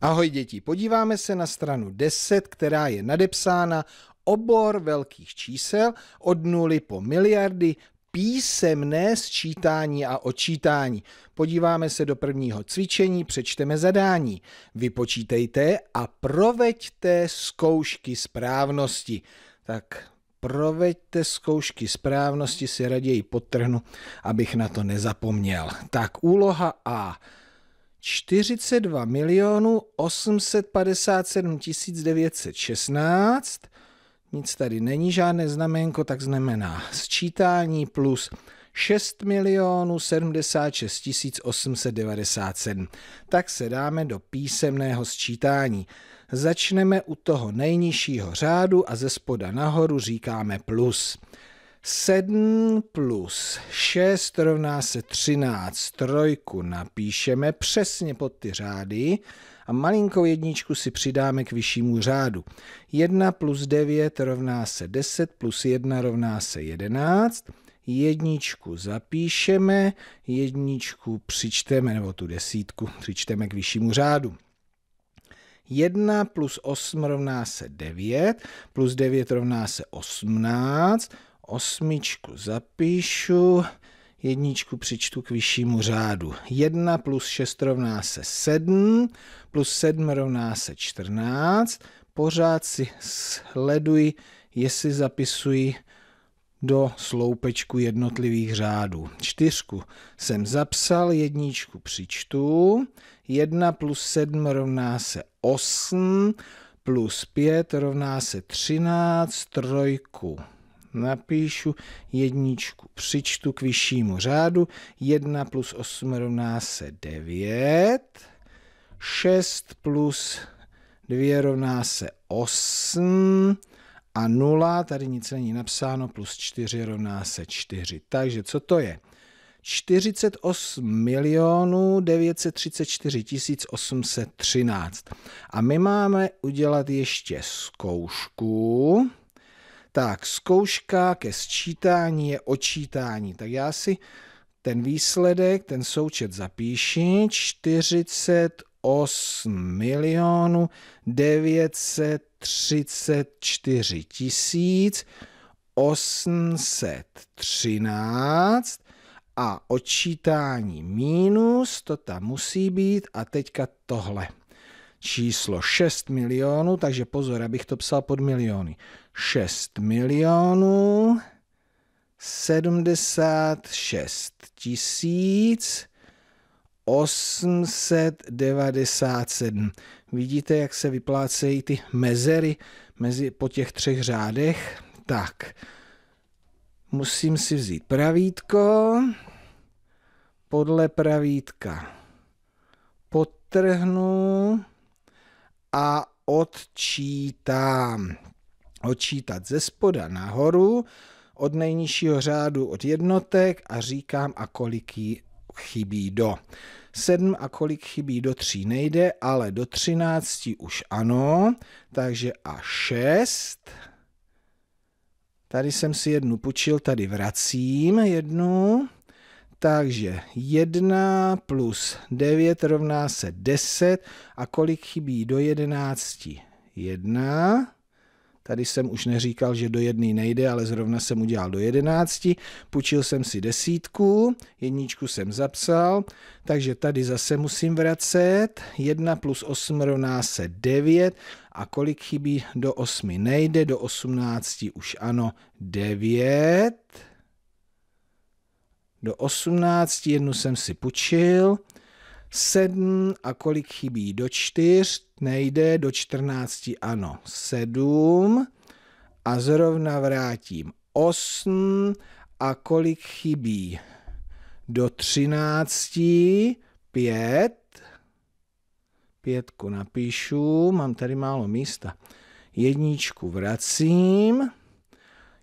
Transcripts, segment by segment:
Ahoj děti, podíváme se na stranu 10, která je nadepsána obor velkých čísel od nuly po miliardy, písemné sčítání a očítání. Podíváme se do prvního cvičení, přečteme zadání. Vypočítejte a proveďte zkoušky správnosti. Tak proveďte zkoušky správnosti, si raději podtrhnu, abych na to nezapomněl. Tak úloha A. 42 milionů 857 916. Nic tady není, žádné znamenko, tak znamená sčítání plus 6 milionů 76 897. Tak se dáme do písemného sčítání. Začneme u toho nejnižšího řádu a ze spoda nahoru říkáme plus. 7 plus 6 rovná se 13. Trojku napíšeme přesně pod ty řády a malinkou jedničku si přidáme k vyššímu řádu. 1 plus 9 rovná se 10, plus 1 rovná se 11. Jedničku zapíšeme, jedničku přičteme, nebo tu desítku přičteme k vyššímu řádu. 1 plus 8 rovná se 9, plus 9 rovná se 18, osmičku zapíšu, jedničku přičtu k vyššímu řádu. 1 plus 6 rovná se 7, plus 7 rovná se 14. Pořád si sleduji, jestli zapisuji do sloupečku jednotlivých řádů. Čtyřku jsem zapsal, jedničku přičtu. 1 plus 7 rovná se 8, plus 5 rovná se 13, trojku napíšu jedničku, přičtu k vyššímu řádu, 1 plus 8 rovná se 9, 6 plus 2 rovná se 8 a 0, tady nic není napsáno, plus 4 rovná se 4. Takže co to je? 48 milionů 934 813. A my máme udělat ještě zkoušku. Tak, zkouška ke sčítání je očítání. Tak já si ten výsledek, ten součet zapíši. 48 milionů 934 tisíc 813 a odčítání minus, to tam musí být a teďka tohle číslo 6 milionů, takže pozor, abych to psal pod miliony. 6 milionů 76 tisíc 897. Vidíte, jak se vyplácejí ty mezery mezi, po těch třech řádech? Tak, musím si vzít pravítko, podle pravítka potrhnu, a odčítám. Odčítat ze spoda nahoru, od nejnižšího řádu od jednotek a říkám, a kolik jí chybí do. 7 a kolik chybí do 3 nejde, ale do 13 už ano, takže a 6. Tady jsem si jednu půjčil, tady vracím jednu. Takže 1 plus 9 rovná se 10. A kolik chybí do 11? 1. Tady jsem už neříkal, že do jedné nejde, ale zrovna jsem udělal do jedenácti. Půjčil jsem si desítku, jedničku jsem zapsal, takže tady zase musím vracet. 1 plus 8 rovná se 9 a kolik chybí do 8 nejde, do 18 už ano, 9 do 18, jednu jsem si půjčil, 7 a kolik chybí do 4, nejde, do 14 ano, 7 a zrovna vrátím 8 a kolik chybí do 13, 5, pětku napíšu, mám tady málo místa, jedničku vracím,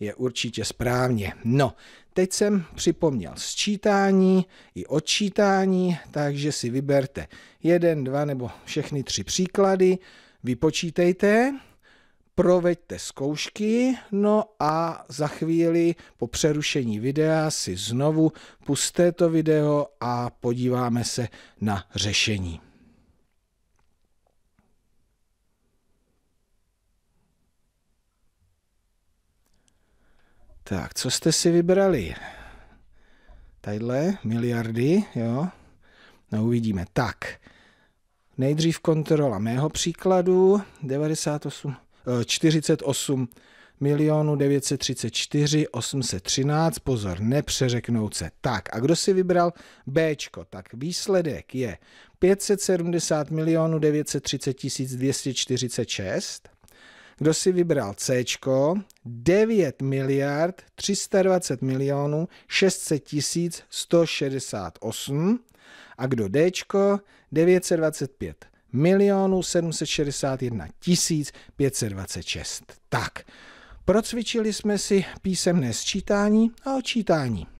je určitě správně. No, teď jsem připomněl sčítání i odčítání, takže si vyberte jeden, dva nebo všechny tři příklady, vypočítejte, proveďte zkoušky, no a za chvíli po přerušení videa si znovu pusté to video a podíváme se na řešení. Tak, co jste si vybrali? Tadyhle, miliardy, jo? No uvidíme. Tak, nejdřív kontrola mého příkladu, 98, 48 eh, milionů 934 813, pozor, nepřeřeknout se. Tak, a kdo si vybral B? Tak výsledek je 570 milionů 930 246 kdo si vybral C, 9 miliard 320 milionů 600 tisíc 168 a kdo D, 925 milionů 761 tisíc 526. Tak, procvičili jsme si písemné sčítání a očítání.